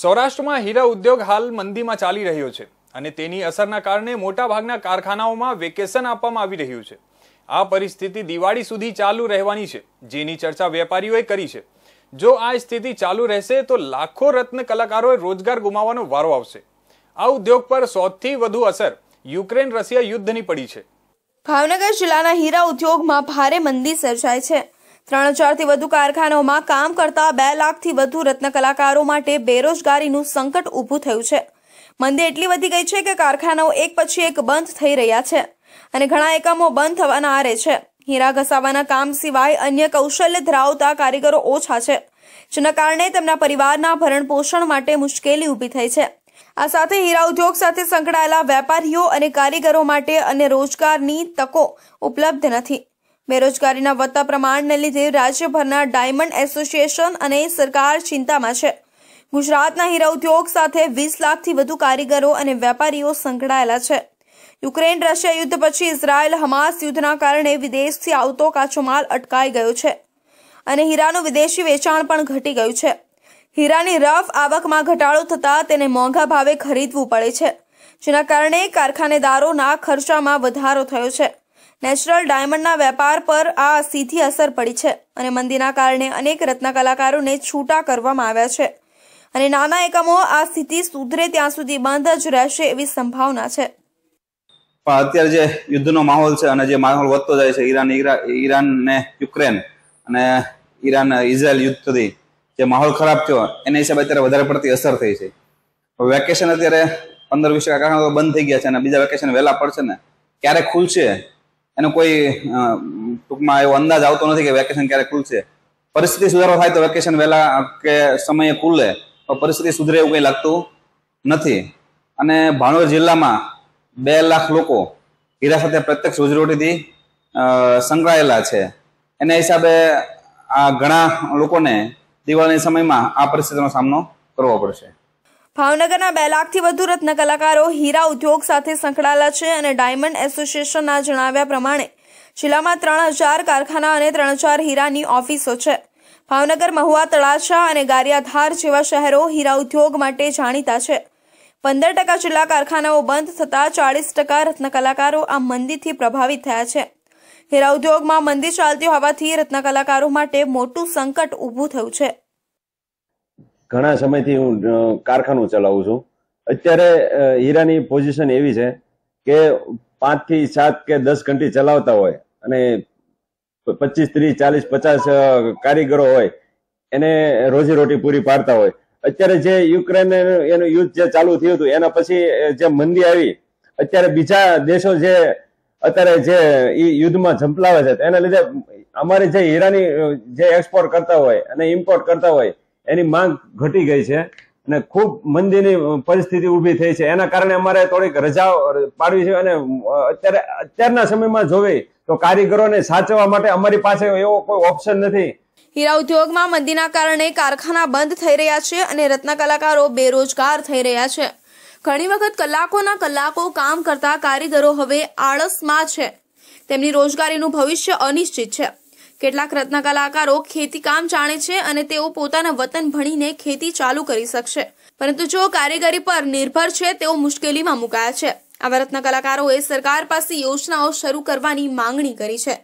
સૌરાષ્ટ્રમાં હીરા ઉદ્યોગ હાલ મંદીમાં ચાલી રહ્યો છે અને તેની અસરના કારણે મોટાભાગના કારખાનાઓમાં વેકેશન આપવામાં આવી રહ્યું છે આ પરિસ્થિતિ દિવાળી સુધી ચાલુ રહેવાની છે જેની ચર્ચા વેપારીઓએ કરી છે જો આ સ્થિતિ ચાલુ રહેશે તો લાખો રત્ન કલાકારોએ રોજગાર ગુમાવવાનો વારો આવશે આ ઉદ્યોગ પર સૌથી વધુ અસર યુક્રેન રશિયા યુદ્ધની પડી છે ભાવનગર જિલ્લાના હીરા ઉદ્યોગમાં ભારે મંદી સર્જાય છે ત્રણ હજારથી વધુ કારખાનાઓમાં કામ કરતા બે લાખથી વધુ રત્ન કલાકારો માટે બેરોજગારીનું સંકટ ઊભું થયું છે મંદી એટલી વધી ગઈ છે કે કારખાનાઓ એક પછી એક બંધ થઈ રહ્યા છે અને ઘણા એકમો બંધ થવાના આરે છે હીરા ઘસાવાના કામ સિવાય અન્ય કૌશલ્ય ધરાવતા કારીગરો ઓછા છે જેના કારણે તેમના પરિવારના ભરણ પોષણ માટે મુશ્કેલી ઊભી થઈ છે આ સાથે હીરા ઉદ્યોગ સાથે સંકળાયેલા વેપારીઓ અને કારીગરો માટે અને રોજગારની તકો ઉપલબ્ધ નથી બેરોજગારીના વધતા પ્રમાણને લીધે રાજ્યભરના ડાયમંડ એસોસિએશન અને સરકાર ચિંતામાં છે ગુજરાતના હીરા ઉદ્યોગ સાથે વીસ લાખથી વધુ કારીગરો અને વેપારીઓ સંકળાયેલા છે યુક્રેન રશિયા યુદ્ધ પછી ઇઝરાયલ હમાસ યુદ્ધના કારણે વિદેશથી આવતો કાચો માલ અટકાઈ ગયો છે અને હીરાનું વિદેશી વેચાણ પણ ઘટી ગયું છે હીરાની રફ આવકમાં ઘટાડો થતાં તેને મોંઘા ભાવે ખરીદવું પડે છે જેના કારણે કારખાનેદારોના ખર્ચામાં વધારો થયો છે નેચરલ ડાયમંડના વેપાર પર આ સીધી અસર પડી છે અને મંદીના કારણે અનેક રત્ન કલાકારોને છૂટા કરવામાં આવ્યા છે અને નાના એકમો આ સ્થિતિ સુધરે ત્યાં સુધી બંધ જ રહેશે એવી સંભાવના છે પણ અત્યારે જે યુદ્ધનો માહોલ છે અને જે માહોલ વધતો જાય છે ઈરાન ઈરાન ને યુક્રેન અને ઈરાન ઇઝરાયલ સુધી જે માહોલ ખરાબ થયો એના હિસાબે અત્યારે વધારે પડતી અસર થઈ છે વેકેશન અત્યારે પંદર વીસ ટકા બંધ થઈ ગયા છે અને બીજા વેકેશન વહેલા પડશે ને ક્યારે ખુલશે એનો કોઈ ટૂંકમાં એવો અંદાજ આવતો નથી કે વેકેશન ક્યારે ખુલશે પરિસ્થિતિ સુધારો થાય તો વેકેશન વહેલા કે સમયે ખુલે પણ પરિસ્થિતિ સુધરે એવું કંઈ લાગતું નથી અને ભાણવડ જિલ્લામાં બે લાખ લોકો હીરા સાથે પ્રત્યક્ષ રોજીરોટીથી સંકળાયેલા છે એના હિસાબે આ ઘણા લોકોને દિવાળીના સમયમાં આ પરિસ્થિતિનો સામનો કરવો પડશે ભાવનગરના બે લાખથી વધુ રત્ન કલાકારો હીરા ઉદ્યોગ સાથે સંકળાયેલા છે અને ડાયમંડ એસોસિએશનના જણાવ્યા પ્રમાણે જિલ્લામાં ત્રણ હજાર કારખાના અને ત્રણ હજાર હીરાની ઓફિસો છે ભાવનગર મહુવા તળાશા અને ગારિયાધાર જેવા શહેરો હીરા ઉદ્યોગ માટે જાણીતા છે પંદર ટકા જિલ્લા કારખાનાઓ બંધ થતાં ચાળીસ ટકા રત્નકલાકારો આ મંદીથી પ્રભાવિત થયા છે હીરા ઉદ્યોગમાં મંદી ચાલતી હોવાથી રત્ન કલાકારો માટે મોટું સંકટ ઊભું થયું છે ઘણા સમયથી હું કારખાનું ચલાવું છું અત્યારે હીરાની પોઝિશન એવી છે કે પાંચ થી સાત કે દસ ઘંટી ચલાવતા હોય અને પચીસ ત્રીસ ચાલીસ પચાસ કારીગરો હોય એને રોજીરોટી પૂરી પાડતા હોય અત્યારે જે યુક્રેન એનું યુદ્ધ જે ચાલુ થયું હતું એના પછી જે મંદી આવી અત્યારે બીજા દેશો જે અત્યારે જે યુદ્ધમાં ઝંપલાવે છે એના લીધે અમારી જે હીરાની જે એક્સપોર્ટ કરતા હોય અને ઇમ્પોર્ટ કરતા હોય એની માંગ ઘટી ગઈ છે અને ખૂબ મંદીની પરિસ્થિતિ ઊભી થઈ છે એના કારણે અમારે થોડીક રજા પાડવી છે અને અત્યારે અત્યારના સમયમાં જોવી તો કારીગરોને સાચવવા માટે અમારી પાસે એવો કોઈ ઓપ્શન નથી હીરા ઉદ્યોગમાં મંદીના કારણે કારખાના બંધ થઈ રહ્યા છે અને રત્ન કલાકારો બેરોજગાર થઈ રહ્યા છે ઘણી વખત કલાકોના કલાકો કામ કરતા કારીગરો હવે આળસમાં છે તેમની રોજગારીનું ભવિષ્ય અનિશ્ચિત છે કેટલાક રત્ન કલાકારો ખેતી કામ જાણે છે અને તેઓ પોતાના વતન ભણીને ખેતી ચાલુ કરી શકશે પરંતુ જો કારીગરી પર નિર્ભર છે તેઓ મુશ્કેલીમાં મુકાયા છે આવા રત્ન કલાકારોએ સરકાર પાસે યોજનાઓ શરૂ કરવાની માંગણી કરી છે